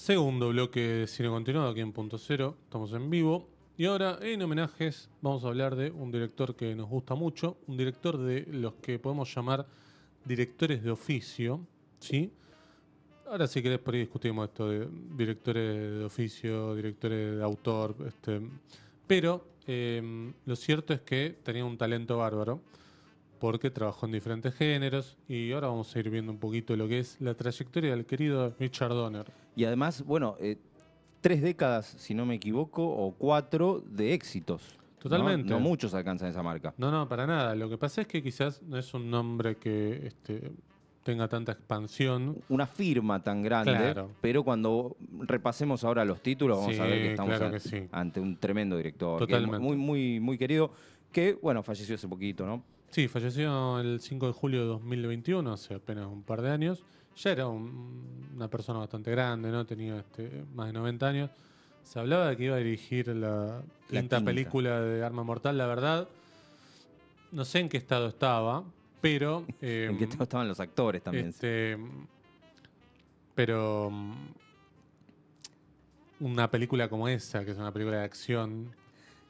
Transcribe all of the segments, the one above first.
Segundo bloque de cine continuado aquí en Punto Cero. Estamos en vivo. Y ahora, en homenajes, vamos a hablar de un director que nos gusta mucho. Un director de los que podemos llamar directores de oficio. ¿Sí? Ahora, si querés, por ahí discutimos esto de directores de oficio, directores de autor. Este, pero em, lo cierto es que tenía un talento bárbaro porque trabajó en diferentes géneros y ahora vamos a ir viendo un poquito lo que es la trayectoria del querido Richard Donner. Y además, bueno, eh, tres décadas, si no me equivoco, o cuatro de éxitos. Totalmente. ¿no? muchos alcanzan esa marca. No, no, para nada. Lo que pasa es que quizás no es un nombre que este, tenga tanta expansión. Una firma tan grande. Claro. Pero cuando repasemos ahora los títulos, vamos a ver que estamos ante un tremendo director. Totalmente. muy, muy, muy querido. Que, bueno, falleció hace poquito, ¿no? Sí, falleció el 5 de julio de 2021, hace apenas un par de años ya era una persona bastante grande, ¿no? Tenía este, más de 90 años. Se hablaba de que iba a dirigir la, quinta, película de Arma Mortal, la verdad. No sé en qué estado estaba, pero. en em, qué estado estaban los actores también. Este, pero. Mm, una película como esa, que es una película de acción.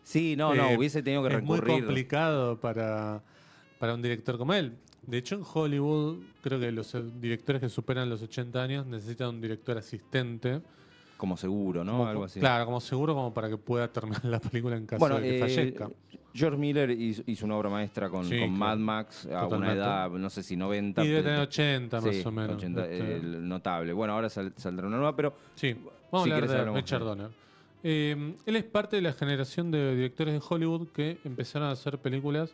Sí, no, no, eh, hubiese tenido que recurrir. Es muy complicado para, para un director como él. De hecho, en Hollywood creo que los directores que superan los 80 años necesitan un director asistente. Como seguro, ¿no? Algo así. Claro, como seguro, como para que pueda terminar la película en caso bueno, de que eh, fallezca. George Miller hizo, una obra maestra con, Mad Max a una edad, no sé si 90. Y debe tener 80 este, más o menos. Este. notable. Bueno, ahora saldrá una nueva, pero. Sí, vamos a hablar de Richard Donner. Eh, él es parte de la generación de directores de Hollywood que empezaron a hacer películas,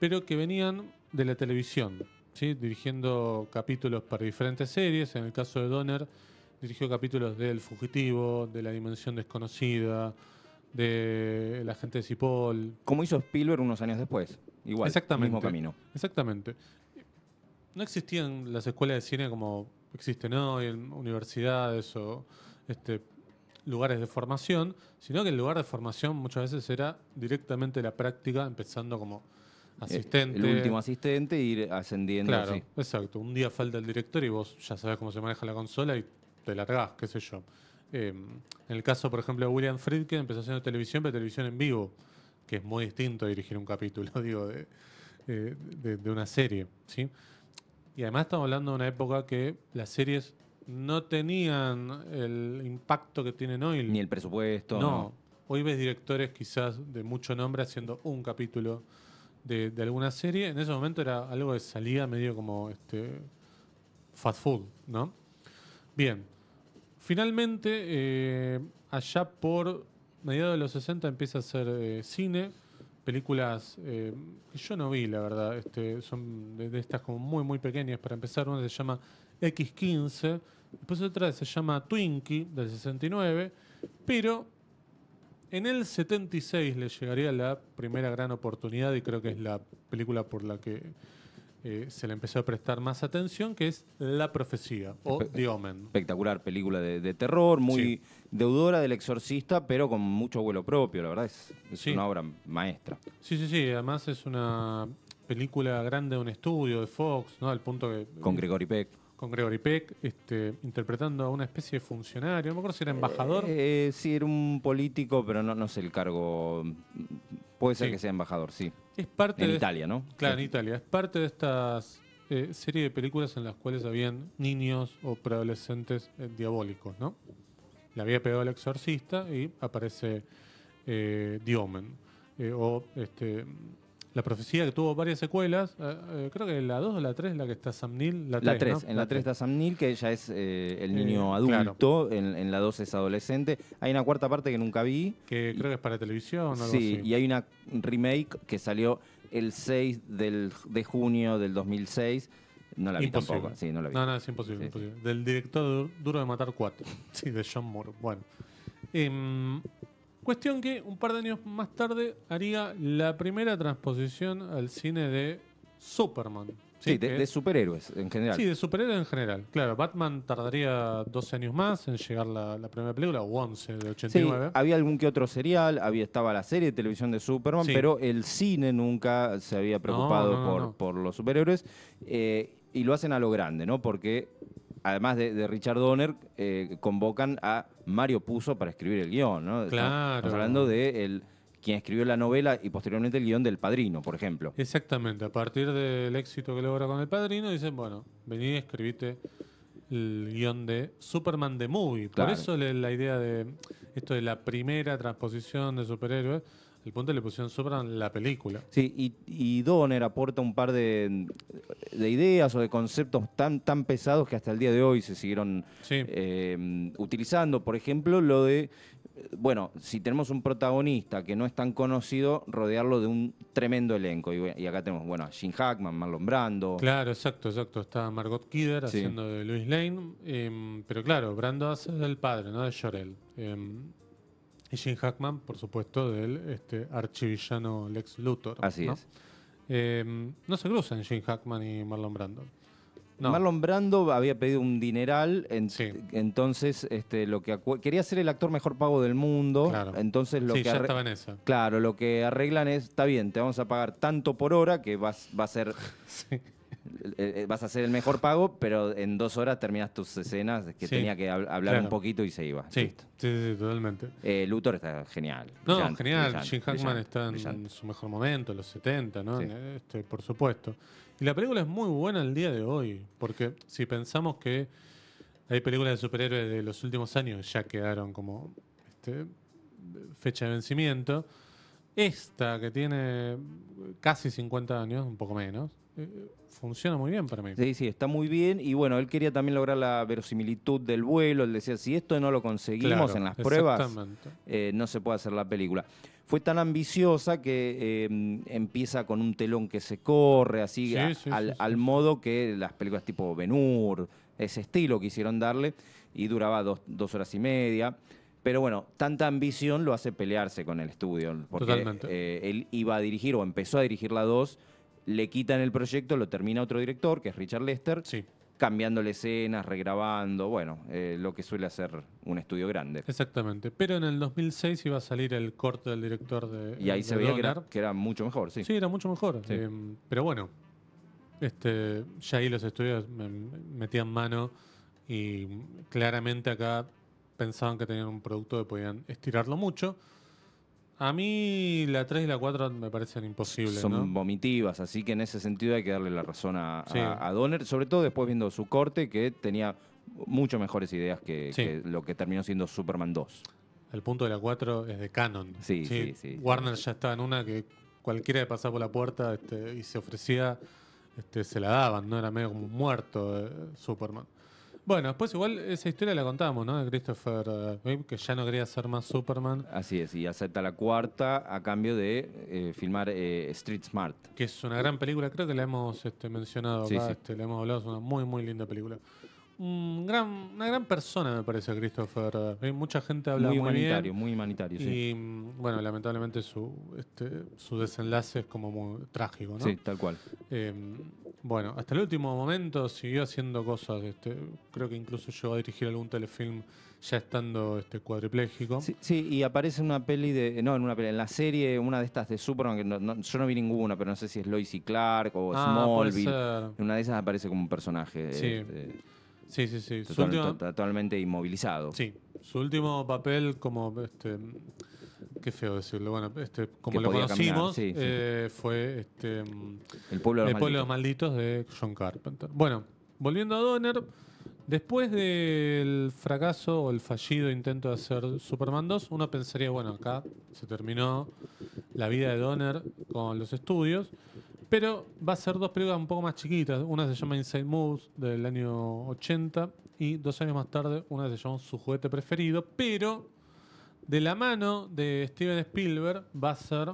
pero que venían de la televisión, ¿sí? dirigiendo capítulos para diferentes series. En el caso de Donner, dirigió capítulos de El Fugitivo, de La Dimensión Desconocida, de La Gente de Cipoll. Como hizo Spielberg unos años después. Igual, Exactamente. mismo camino. Exactamente. No existían las escuelas de cine como existen hoy, en universidades o este, lugares de formación, sino que el lugar de formación muchas veces era directamente la práctica, empezando como eh, asistente. El último asistente y ir ascendiendo. Claro, exacto. Un día falta el director y vos ya sabes cómo se maneja la consola y te largás, qué sé yo. Em, en el caso, por ejemplo, de William Friedkin, empezó haciendo televisión, pero televisión en vivo, que es muy distinto a dirigir un capítulo, digo, eh, de, una serie, ¿sí? Y además estamos hablando de una época que las series no tenían el impacto que tienen hoy. Ni el presupuesto. No. no. Hoy ves directores quizás de mucho nombre haciendo un capítulo de, alguna serie, en ese momento era algo de salida medio como este, fast food, ¿no? Bien, finalmente, eh, allá por mediados de los 60 empieza a hacer eh, cine, películas eh, que yo no vi, la verdad, este, son de, estas como muy, muy pequeñas. Para empezar, una se llama X15, después otra se llama Twinkie del 69, pero en el 76 le llegaría la primera gran oportunidad y creo que es la película por la que eh, se le empezó a prestar más atención, que es La Profecía o The Omen. Espectacular película de, terror, muy deudora del exorcista, pero con mucho vuelo propio, la verdad es, una obra maestra. Sí, sí, sí, además es una película grande de un estudio de Fox, ¿no? Al punto que... Con Gregory Peck con Gregory Peck, este, interpretando a una especie de funcionario, no me acuerdo si era embajador. Eh, eh, sí, era un político, pero no, no sé el cargo. Puede ser que sea embajador, sí. Es parte en de Italia, ¿no? Claro, en Italia. Es parte de estas eh, serie de películas en las cuales habían niños o preadolescentes diabólicos, ¿no? Le había pegado al exorcista y aparece Diomen. o este, la profecía que tuvo varias secuelas, eh, eh, creo que la 2 o la 3 es la que está Sam Neill. La 3, en la 3 está Sam Neill, que ya es eh, el niño adulto, en, la 2 es adolescente. Hay una cuarta parte que nunca vi. Que creo que es para televisión o algo sí, y hay una remake que salió el 6 de junio del 2006. No la vi imposible. tampoco. Sí, no la vi. No, no, es imposible. imposible. Del director Duro de Matar 4, sí, de John Moore. Bueno. Em, Cuestión que un par de años más tarde haría la primera transposición al cine de Superman. Sí, de, superhéroes en general. Sí, de superhéroes en general. Claro, Batman tardaría 12 años más en llegar la, la primera película, o 11 de 89. Sí, había algún que otro serial, había, estaba la serie de televisión de Superman, pero el cine nunca se había preocupado por, los superhéroes. Eh, y lo hacen a lo grande, ¿no? Porque además de, Richard Donner, eh, convocan a Mario puso para escribir el guión, ¿no? Claro. Estamos hablando de el, quien escribió la novela y posteriormente el guión del Padrino, por ejemplo. Exactamente, a partir del éxito que logra con el Padrino, dicen, bueno, vení y escribite el guión de Superman de Movie. Por eso la idea de esto de la primera transposición de superhéroes el punto le pusieron sobra en la película. Sí, y, y Donner aporta un par de, ideas o de conceptos tan, tan pesados que hasta el día de hoy se siguieron eh, utilizando. Por ejemplo, lo de, bueno, si tenemos un protagonista que no es tan conocido, rodearlo de un tremendo elenco. Y, acá tenemos, bueno, a Jim Hackman, Marlon Brando. Claro, exacto, exacto. Está Margot Kidder haciendo de Louis Lane. Em, pero claro, Brando hace del padre, ¿no? De Jorel. Em, y Jim Hackman, por supuesto, del este, archivillano Lex Luthor. Así es. Em, no se cruzan Jim Hackman y Marlon Brando. Marlon Brando había pedido un dineral, sí. entonces este, lo que quería ser el actor mejor pago del mundo. Entonces lo que Claro, lo que arreglan es, está bien, te vamos a pagar tanto por hora que va a ser sí. Eh, eh, vas a hacer el mejor pago, pero en dos horas terminas tus escenas que tenía que hablar un poquito y se iba. Sí, totalmente. Eh, Luthor está genial. No, genial. Jim Hackman está en su mejor momento, los 70, ¿no? Este, por supuesto. Y la película es muy buena el día de hoy, porque si pensamos que hay películas de superhéroes de los últimos años ya quedaron como este, fecha de vencimiento. Esta que tiene casi 50 años, un poco menos, funciona muy bien para mí. Sí, sí, está muy bien. Y bueno, él quería también lograr la verosimilitud del vuelo. Él decía, si esto no lo conseguimos en las pruebas, eh, no se puede hacer la película. Fue tan ambiciosa que em, empieza con un telón que se corre, así al, modo que las películas tipo Benur, ese estilo quisieron darle, y duraba dos, horas y media. Pero bueno, tanta ambición lo hace pelearse con el estudio, porque eh, él iba a dirigir o empezó a dirigir la 2 le quitan el proyecto, lo termina otro director, que es Richard Lester, sí. cambiándole escenas, regrabando, bueno, eh, lo que suele hacer un estudio grande. Exactamente, pero en el 2006 iba a salir el corte del director de... Y ahí se veía que era, mucho mejor, sí. Sí, era mucho mejor, eh, pero bueno, este, ya ahí los estudios metían mano y claramente acá pensaban que tenían un producto que podían estirarlo mucho. A mí la 3 y la 4 me parecen imposibles. Son vomitivas, así que en ese sentido hay que darle la razón a, Donner, sobre todo después viendo su corte que tenía mucho mejores ideas que, lo que terminó siendo Superman 2. El punto de la 4 es de Canon. Sí, sí, sí. Warner ya estaba en una que cualquiera que pasaba por la puerta este, y se ofrecía, este, se la daban, ¿no? Era medio como muerto eh, Superman. Bueno, después igual esa historia la contamos, ¿no? De Christopher eh, que ya no quería ser más Superman. Así es, y acepta la cuarta a cambio de eh, filmar eh, Street Smart. Que es una gran película, creo que la hemos este, mencionado sí, este, la hemos hablado, es una muy, muy linda película una gran persona, me parece, Christopher. Eh, mucha gente habla muy, muy humanitario, bien, muy humanitario. Y mm, bueno, lamentablemente su, este, su desenlace es como muy trágico, ¿no? Sí, tal cual. Em, bueno, hasta el último momento siguió haciendo cosas. Este, creo que incluso llegó a dirigir algún telefilm ya estando este, cuadripléjico. Sí, y aparece en una peli de. No, en una peli, en la serie, una de estas de Superman, que yo no vi ninguna, pero no sé si es Lois y Clark o ah, Smallville. En una de esas aparece como un personaje. Sí. Este, Sí, sí, sí. Total, Totalmente inmovilizado. Sí. Su último papel como este qué feo decirlo, bueno, este, como lo conocimos, eh, fue este, El pueblo de los, pueblo malditos. de John Carpenter. Bueno, volviendo a Donner, después del fracaso o el fallido intento de hacer Superman 2, uno pensaría, bueno, acá se terminó la vida de Donner con los estudios, pero va a ser dos películas un poco más chiquitas. Una se llama Inside Moves del año 80 y dos años más tarde una se llama Su juguete preferido. Pero de la mano de Steven Spielberg va a ser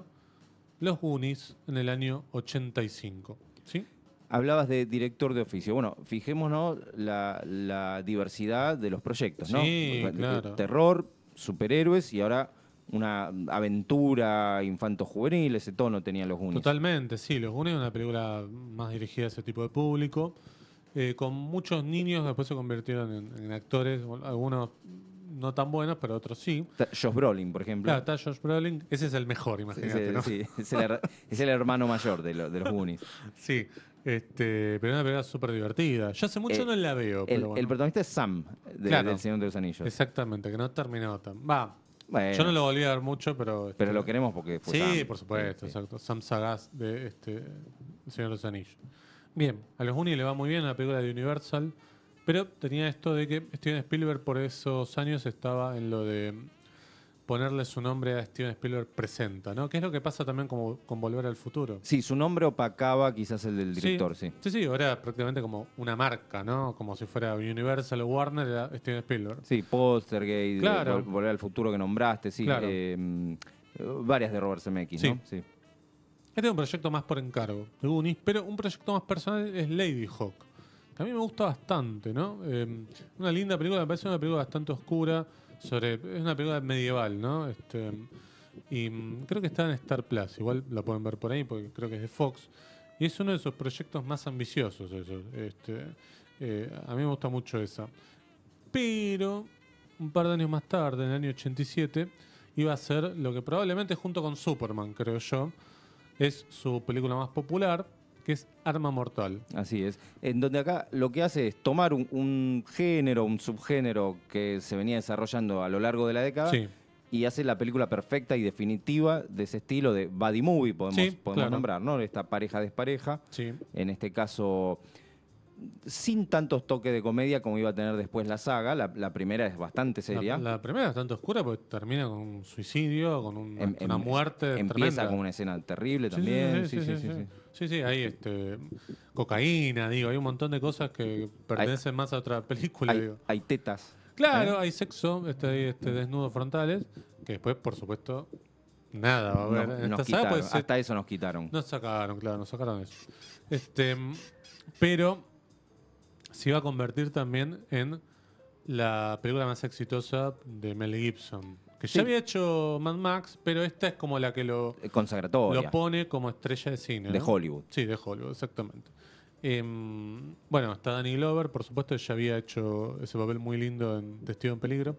Los Goonies en el año 85. ¿Sí? Hablabas de director de oficio. Bueno, fijémonos la, diversidad de los proyectos, ¿no? Sí, claro. Terror, superhéroes y ahora una aventura infanto-juvenil, ese tono tenía los Goonies. Totalmente, sí, los Goonies es una película más dirigida a ese tipo de público. Eh, con muchos niños después se convirtieron en, actores, algunos no tan buenos, pero otros sí. Josh Brolin, por ejemplo. Claro, está Josh Brolin, ese es el mejor, imagínate. es el, hermano mayor de, los Goonies. sí, este, pero es una película súper divertida. Yo hace mucho eh, no la veo. el, protagonista es Sam, de, del Señor de los Anillos. Exactamente, que no terminó tan. Va, yo no lo volví a ver mucho, pero. Este, pero lo queremos porque fue Sí, por supuesto, exacto. Sam Sagaz de este Señor de los Anillos. Bien, a los Unis le va muy bien la película de Universal, pero tenía esto de que Steven Spielberg por esos años estaba en lo de ponerle su nombre a Steven Spielberg presenta, ¿no? ¿Qué es lo que pasa también como, con Volver al Futuro? Sí, su nombre opacaba quizás el del director, sí. Sí, sí, era prácticamente como una marca, ¿no? Como si fuera Universal o Warner, era Steven Spielberg. Sí, Postergate, eh, claro. Volver al Futuro que nombraste, sí. Em, varias de Robert Zemeckis, ¿no? Sí. Este es un proyecto más por encargo de pero un proyecto más personal es Ladyhawk. Que a mí me gusta bastante, ¿no? Em, una linda película, me parece una película bastante oscura, es una película medieval, ¿no? Este, y mm, creo que está en Star Plus, igual la pueden ver por ahí, porque creo que es de Fox. Y es uno de sus proyectos más ambiciosos, eso. Este, eh, a mí me gusta mucho esa. Pero, un par de años más tarde, en el año 87, iba a ser lo que probablemente junto con Superman, creo yo, es su película más popular, que es Arma Mortal. Así es. En donde acá lo que hace es tomar un, género, un subgénero que se venía desarrollando a lo largo de la década. Y hace la película perfecta y definitiva de ese estilo de body movie, podemos, nombrar, ¿no? Esta pareja-despareja. En este caso, sin tantos toques de comedia como iba a tener después la saga. La, primera es bastante seria. La, primera es bastante oscura porque termina con un suicidio, con em, una em, muerte. Empieza con una escena terrible también. Sí, sí, sí. sí, sí, sí, hay este, cocaína, digo, hay un montón de cosas que pertenecen más a otra película. Hay, tetas. Claro, ¿eh? hay sexo, este, este desnudos frontales, que después, por supuesto, nada va a haber. hasta eso nos quitaron. Nos sacaron, claro, nos sacaron eso. Este, pero se iba a convertir también en la película más exitosa de Mel Gibson. Que ya había hecho Mad Max, pero esta es como la que lo, eh, lo pone como estrella de cine. De Hollywood. Sí, de Hollywood, exactamente. Em, bueno, está Danny Glover, por supuesto, ya había hecho ese papel muy lindo en Testigo en Peligro.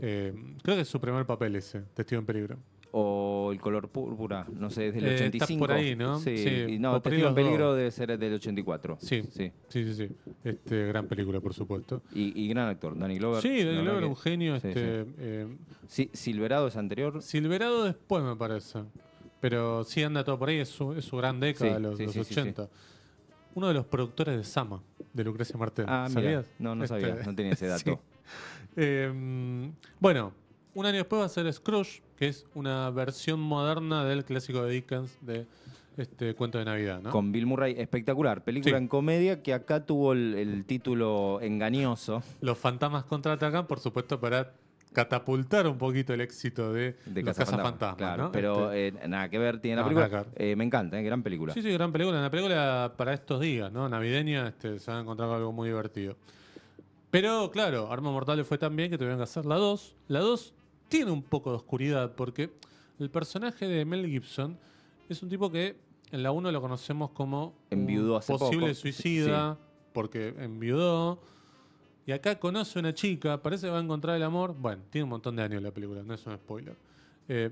Em, creo que es su primer papel ese, Testigo en Peligro o el color púrpura, no sé, es del 85. Eh, por ahí, ¿no? Sí, sí. no, tenía Peligro de ser del 84. Sí, sí, sí, sí. Este, gran película, por supuesto. Y, y gran actor, Danny Glover. Sí, Danny Glover, un genio. Este, sí, eh, Silverado es anterior. Silverado después, me parece. Pero sí anda todo por ahí, es su, gran década, los, los 80 uno de los productores de Sama, de Lucrecia Martel. Ah, ¿Sabías? No, no este, sabía, no tenía ese dato. Eh, bueno, un año después va a ser Scrooge, que es una versión moderna del clásico de Dickens de este cuento de Navidad, Con Bill Murray, espectacular. Película en comedia que acá tuvo el, título engañoso. Los fantasmas contraatacan, por supuesto, para catapultar un poquito el éxito de, Casa Fantasma, Pero este, eh, nada que ver tiene la película. Eh, me encanta, es eh, gran película. Sí, sí, gran película. Una película para estos días, ¿no? Navideña, este, se van a encontrar algo muy divertido. Pero claro, Arma Mortales fue tan bien que tuvieron que hacer la 2. La 2 tiene un poco de oscuridad, porque el personaje de Mel Gibson es un tipo que en la 1 lo conocemos como posible suicida, porque enviudó. Y acá conoce a una chica, parece que va a encontrar el amor. Bueno, tiene un montón de años la película, no es un spoiler. Eh,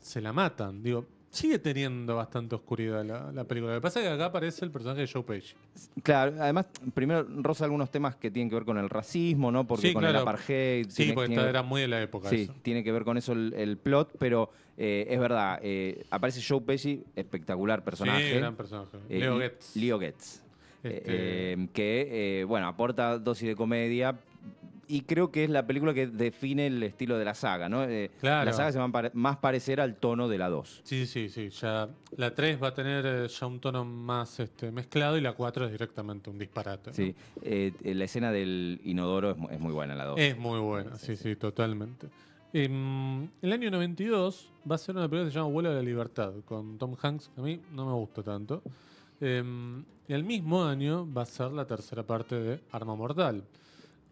se la matan, digo, Sigue teniendo bastante oscuridad la, película. Lo que pasa es que acá aparece el personaje de Joe Page. Claro, además, primero roza algunos temas que tienen que ver con el racismo, ¿no? Porque con el apartheid. Sí, porque era muy de la época. Sí, tiene que ver con eso el, plot, pero eh, es verdad, eh, aparece Joe Pesci, espectacular personaje. Sí, gran personaje. Eh, Leo Getz. Leo Getz. Este que, bueno, aporta dosis de comedia, y creo que es la película que define el estilo de la saga, ¿no? Eh, claro. La saga se va a más parecer al tono de la 2. Sí, sí, sí. Ya la 3 va a tener eh, ya un tono más este, mezclado y la 4 es directamente un disparate. Sí, eh, la escena del inodoro es, muy buena, la 2. Es muy buena, sí, sí, totalmente. Em, el año 92 va a ser una película que se llama Vuelo de la Libertad, con Tom Hanks, que a mí no me gusta tanto. Eh, el mismo año va a ser la tercera parte de Arma Mortal.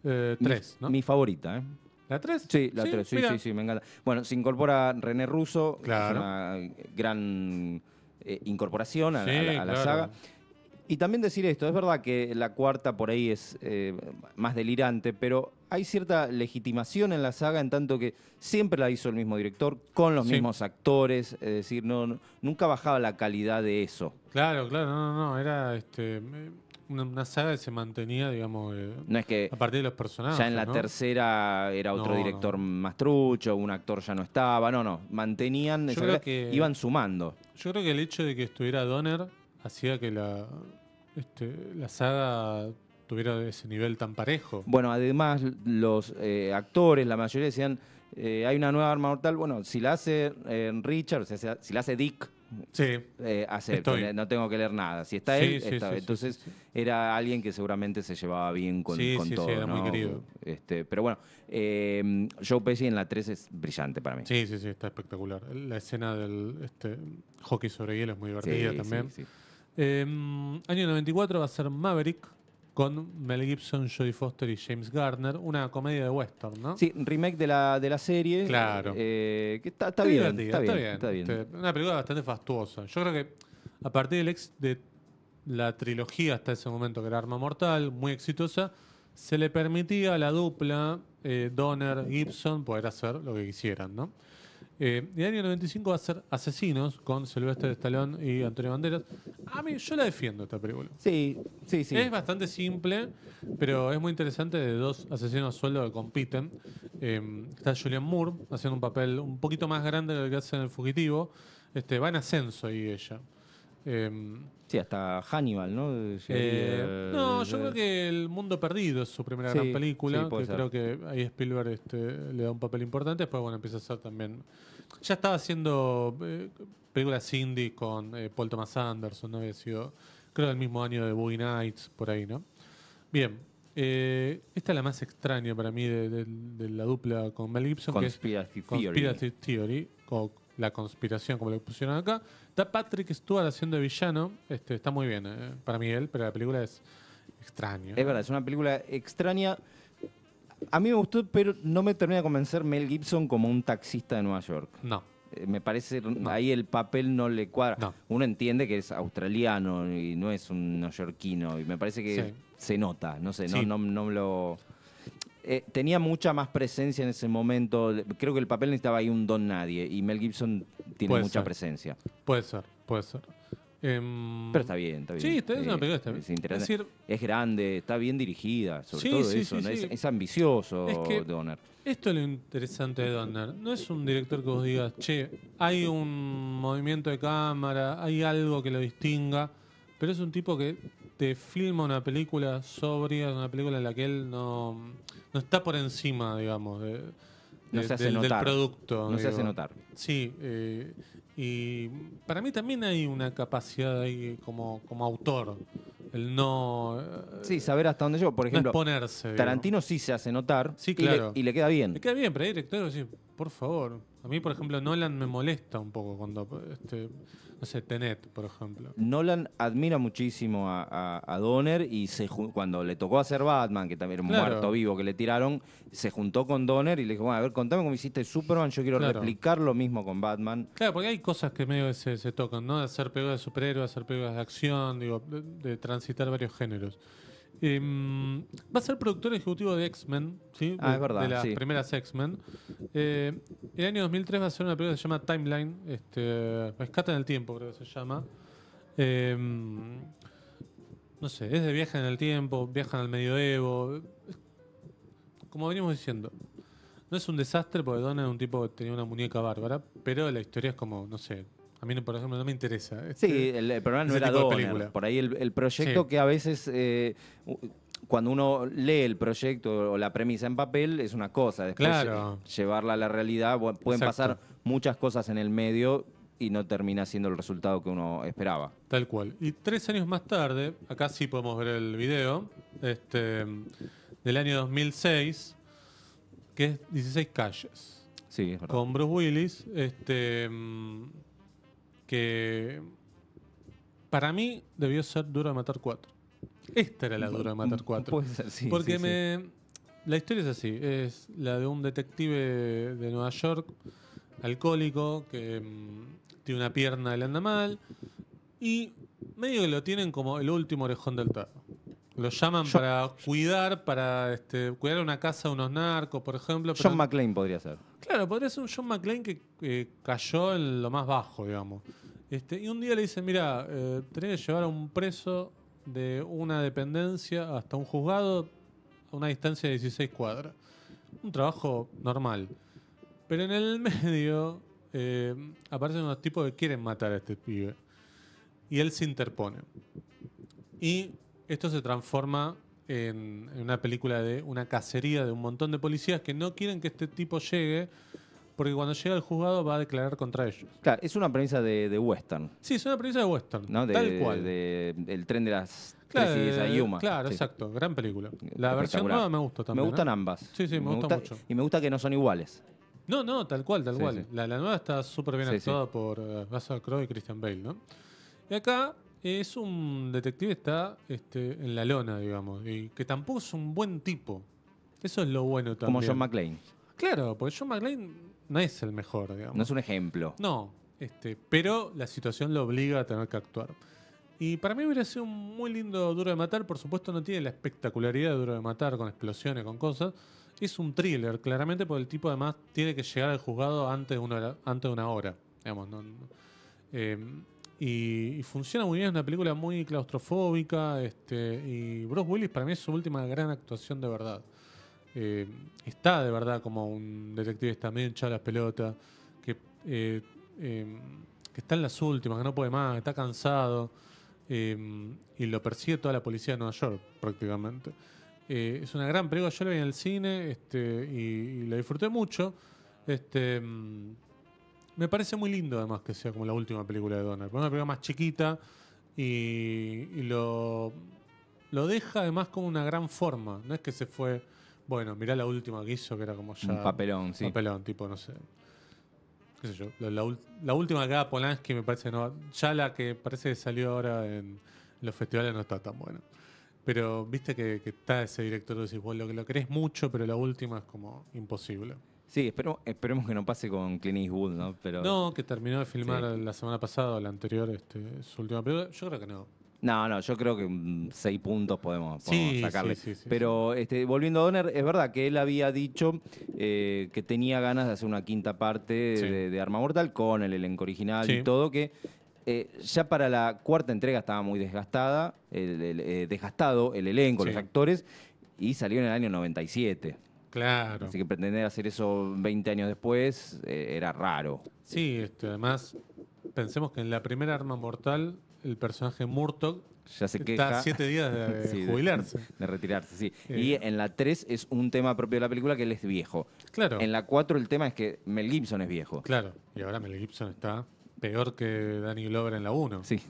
Eh, tres, ¿no? Mi favorita, ¿eh? ¿La tres? Sí, la 3, sí, sí, sí, me encanta. Bueno, se incorpora René Russo, claro. una gran eh, incorporación a, la, saga. Y también decir esto, es verdad que la cuarta por ahí es eh, más delirante, pero hay cierta legitimación en la saga en tanto que siempre la hizo el mismo director, con los mismos actores, es decir, no, nunca bajaba la calidad de eso. Claro, claro, no, no, no, era este, una, saga se mantenía, digamos, eh, a partir de los personajes. Ya en la tercera era otro director más trucho, un actor ya no estaba, no, no, mantenían, que, iban sumando. Yo creo que el hecho de que estuviera Donner hacía que la, este, la saga tuviera ese nivel tan parejo. Bueno, además los eh, actores, la mayoría decían, eh, hay una nueva arma mortal, bueno, si la hace Richard, o si la hace Dick, sí, eh, acepto, no tengo que leer nada. Si está él, entonces era alguien que seguramente se llevaba bien con, todo. Este, pero bueno, em, Joe Pesci en la 3 es brillante para mí. Sí, sí, sí, está espectacular. La escena del este, hockey sobre hielo es muy divertida también. Eh, año 94 va a ser Maverick con Mel Gibson, Jodie Foster y James Garner, una comedia de western, ¿no? Sí, remake de la, de la serie. Claro. Eh, eh, está, bien, está, bien, está, bien, Una película bastante fastuosa. Yo creo que a partir de la trilogía hasta ese momento, que era Arma Mortal, muy exitosa, se le permitía a la dupla eh, Donner-Gibson poder hacer lo que quisieran, ¿no? Eh, y el año 95 va a ser Asesinos con Sylvester Stallone y Antonio Banderas. A mí, yo la defiendo esta película. Sí, sí, sí. Es bastante simple, pero es muy interesante de dos asesinos a que compiten. Em, está Julian Moore haciendo un papel un poquito más grande de lo que hace en El Fugitivo. Este, va en ascenso ahí ella. Em, sí, hasta Hannibal, ¿no? Eh, no, eh, yo eh, creo que El Mundo Perdido es su primera gran película. que creo que ahí Spielberg este, le da un papel importante. Después, bueno, empieza a ser también ya estaba haciendo eh, películas indie con eh, Paul Thomas Anderson, ¿no? Había sido, creo, el mismo año de Boogie Nights, por ahí, ¿no? Bien. Eh, esta es la más extraña para mí de, la dupla con Mel Gibson. que es Theory. Conspiracy Theory, o La Conspiración, como lo pusieron acá. Está Patrick Stewart haciendo de villano. Este, está muy bien para mí él, pero la película es extraña. Es verdad, es una película extraña. A mí me gustó, pero no me termina de convencer Mel Gibson como un taxista de Nueva York. No. Eh, me parece, ahí el papel no le cuadra. Uno entiende que es australiano y no es un neoyorquino. Y me parece que se nota, no sé, no, no, lo... Eh, tenía mucha más presencia en ese momento. Creo que el papel necesitaba ahí un don nadie y Mel Gibson tiene mucha presencia. Puede ser, puede ser. Em, pero está bien, está bien. Sí, es una eh, película está bien. Es, grande, está bien dirigida, sobre todo eso. ¿no? es, ambicioso, Donner. Esto es lo interesante de Donner. No es un director que vos digas, che, hay un movimiento de cámara, hay algo que lo distinga, pero es un tipo que te filma una película sobria, una película en la que él no, no está por encima, digamos, de no se hace notar. producto. No se hace notar. Sí, eh, y para mí también hay una capacidad ahí como, como autor. El no. Eh, sí, saber hasta dónde llevo. Por ejemplo, ponerse Tarantino sí se hace notar. Sí, claro. Y le, queda bien. Le queda bien, pero hay directores sí, por favor. A mí, por ejemplo, Nolan me molesta un poco cuando. Este, no sé, Tenet, por ejemplo. Nolan admira muchísimo a, Donner y cuando le tocó hacer Batman, que también era un muerto vivo que le tiraron, se juntó con Donner y le dijo, bueno, a ver, contame cómo hiciste Superman, yo quiero replicar lo mismo con Batman. Claro, porque hay cosas que medio se, tocan, ¿no? De hacer películas de superhéroes, hacer películas de acción, digo, de transitar varios géneros. Em, va a ser productor ejecutivo de X-Men, ah, De las primeras X-Men. Eh, el año 2003 va a ser una película que se llama Timeline, este, Rescata en el Tiempo, creo que se llama. Em, no sé, es de viaje en el tiempo, viajan al medioevo. Como venimos diciendo, no es un desastre porque Don es un tipo que tenía una muñeca bárbara, pero la historia es como, no sé, a mí, por ejemplo, no me interesa. sí, este, el, problema no era Donner. Por ahí el, proyecto que a veces... Eh, cuando uno lee el proyecto o la premisa en papel es una cosa, después eh, llevarla a la realidad, pueden pasar muchas cosas en el medio y no termina siendo el resultado que uno esperaba. Tal cual. Y tres años más tarde, acá sí podemos ver el video, este, del año 2006, que es 16 calles. Sí, es verdad. Con Bruce Willis, este que para mí debió ser Duro de Matar 4. Esta era la Duro de Matar 4. Porque La historia es así, es la de un detective de Nueva York, alcohólico, que mm, tiene una pierna le anda mal, y medio que lo tienen como el último orejón del tarro. Lo llaman para cuidar, para este, cuidar una casa de unos narcos, por ejemplo. John McClane podría ser. Claro, podría ser un John McClane que eh, cayó en lo más bajo, digamos. Este, y un día le dicen, mira, eh, tenés que llevar a un preso de una dependencia hasta un juzgado a una distancia de 16 cuadras. Un trabajo normal. Pero en el medio eh, aparecen unos tipos que quieren matar a este pibe. Y él se interpone. Y esto se transforma en, una película de una cacería de un montón de policías que no quieren que este tipo llegue porque cuando llega el juzgado va a declarar contra ellos. Claro, es una premisa de, western. Sí, es una premisa de western. tal cual. De, el tren de las claro, exacto. Gran película. La versión nueva me gusta también. Me gustan ¿eh? ambas. Sí, sí, me, gusta, mucho. Y me gusta que no son iguales. No, no, tal cual, tal cual. La, nueva está súper bien actuada por uh, Crowe y Christian Bale, ¿no? Y acá es un detective está este, en la lona, digamos, y que tampoco es un buen tipo. Eso es lo bueno también. Como John McClane. Claro, porque John McClane no es el mejor, digamos. No es un ejemplo. No, este, pero la situación lo obliga a tener que actuar. Y para mí hubiera sido un muy lindo Duro de Matar. Por supuesto, no tiene la espectacularidad de Duro de Matar con explosiones, con cosas. Es un thriller, claramente, porque el tipo además tiene que llegar al juzgado antes de una, antes de una hora. Digamos, eh, y, funciona muy bien. Es una película muy claustrofóbica. Este, y Bruce Willis, para mí, es su última gran actuación de verdad. Eh, está de verdad como un detective medio hinchado las pelotas, eh, em, que, está en las últimas, que no puede más, que está cansado, em, y lo persigue toda la policía de Nueva York prácticamente. Eh, es una gran película, yo la vi en el cine este, y, la disfruté mucho. Este, em, me parece muy lindo además que sea como la última película de Donner, una película más chiquita y, y lo, lo deja además como una gran forma, no es que se fue... Bueno, mirá la última que hizo, que era como ya. Un papelón, sí. Papelón, tipo, no sé. ¿Qué sé yo? La, última que haga Polanski me parece no. Ya la que parece que salió ahora en los festivales no está tan buena. Pero viste que, está ese director, decís, vos lo que lo querés mucho, pero la última es como imposible. Sí, esperemos, esperemos que no pase con Clint Eastwood, ¿no? Pero... No, que terminó de filmar la semana pasada, o la anterior, este, su última película. Yo creo que no. No, no, yo creo que mm, seis puntos podemos, sacarle. sí, sí, sí, Pero este, volviendo a Donner, es verdad que él había dicho eh, que tenía ganas de hacer una quinta parte de, Arma Mortal con el elenco original y todo, que eh, ya para la cuarta entrega estaba muy desgastada, el- eh, desgastado el elenco, los actores, y salió en el año 97. Claro. Así que pretender hacer eso 20 años después era raro. Sí, este, además, pensemos que en la primera arma mortal el personaje Murtog ya se queja. Está siete días de jubilarse. De, retirarse, sí. Eh. Y en la tres es un tema propio de la película que él es viejo. Claro. En la 4 el tema es que Mel Gibson es viejo. Claro. Y ahora Mel Gibson está peor que Danny Glover en la 1. Sí.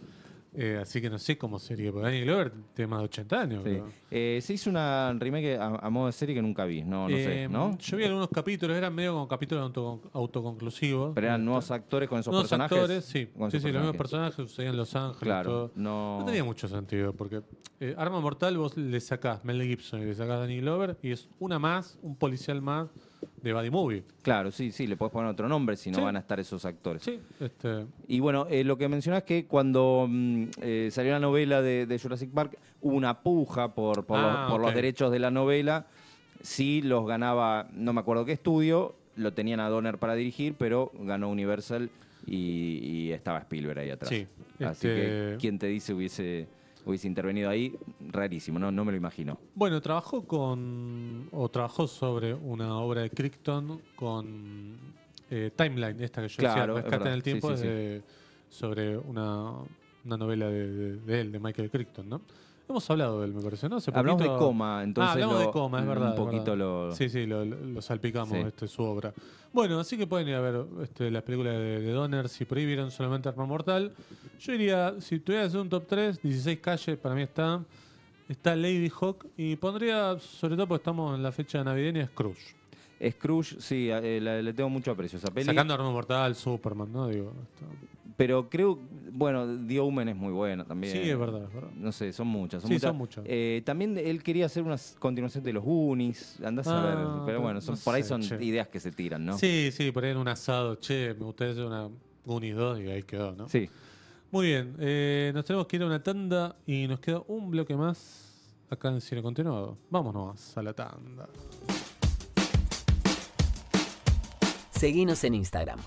Eh, así que no sé cómo sería, porque Danny Glover tiene más de 80 años. Eh, se hizo una remake a, modo de serie que nunca vi, no, sé, eh, Yo vi algunos capítulos, eran medio como capítulos autoconclusivos. Pero eran nuevos actores con esos personajes. sí. los mismos personajes sucedían en Los Ángeles. Claro, No... tenía mucho sentido, porque Arma Mortal vos le sacás Mel Gibson y le sacás Danny Glover y es una más, un policial más de Buddy Movie. Claro, sí, sí, le puedes poner otro nombre si no van a estar esos actores. Sí, este. Y bueno, eh, lo que mencionás que cuando mm, eh, salió la novela de, Jurassic Park, hubo una puja por, los, ah, derechos de la novela. Sí, los ganaba, no me acuerdo qué estudio, lo tenían a Donner para dirigir, pero ganó Universal y, estaba Spielberg ahí atrás. Así que, este, ¿quién te dice hubiese hubiese intervenido ahí, rarísimo, no, no me lo imagino. Bueno, trabajó con. o trabajó sobre una obra de Crichton con eh, Timeline, esta que yo decía, en el Tiempo, sobre una, novela de, de, él, de Michael Crichton, ¿no? Hemos hablado de él, me parece, ¿no? Hablamos de coma, ah, entonces. Ah, hablamos de coma, es verdad. Un poquito lo. Sí, sí, lo, salpicamos Este, su obra. Bueno, así que pueden ir a ver este, las películas de, Donner si prohibieron solamente Arma Mortal. Yo diría, si tuvieras un top 3, 16 calles para mí está. Está Lady Hawk y pondría, sobre todo porque estamos en la fecha navideña, Scrooge. Scrooge, sí, eh, le tengo mucho aprecio esa peli. Sacando Arma Mortal, Superman, ¿no? Digo pero creo, bueno, Diomen es muy bueno también. Sí, es verdad, No sé, son muchas. Son muchas. son muchas. Eh, también él quería hacer una continuación de los Unis, andás a ver. Ah, pero bueno, por ahí son ideas que se tiran, ¿no? Sí, sí, por ahí en un asado, che, me gustaría hacer una Unis 2 y ahí quedó, ¿no? Sí. Muy bien, eh, nos tenemos que ir a una tanda y nos queda un bloque más acá en Cine Continuado. Vámonos a la tanda. Seguinos en Instagram,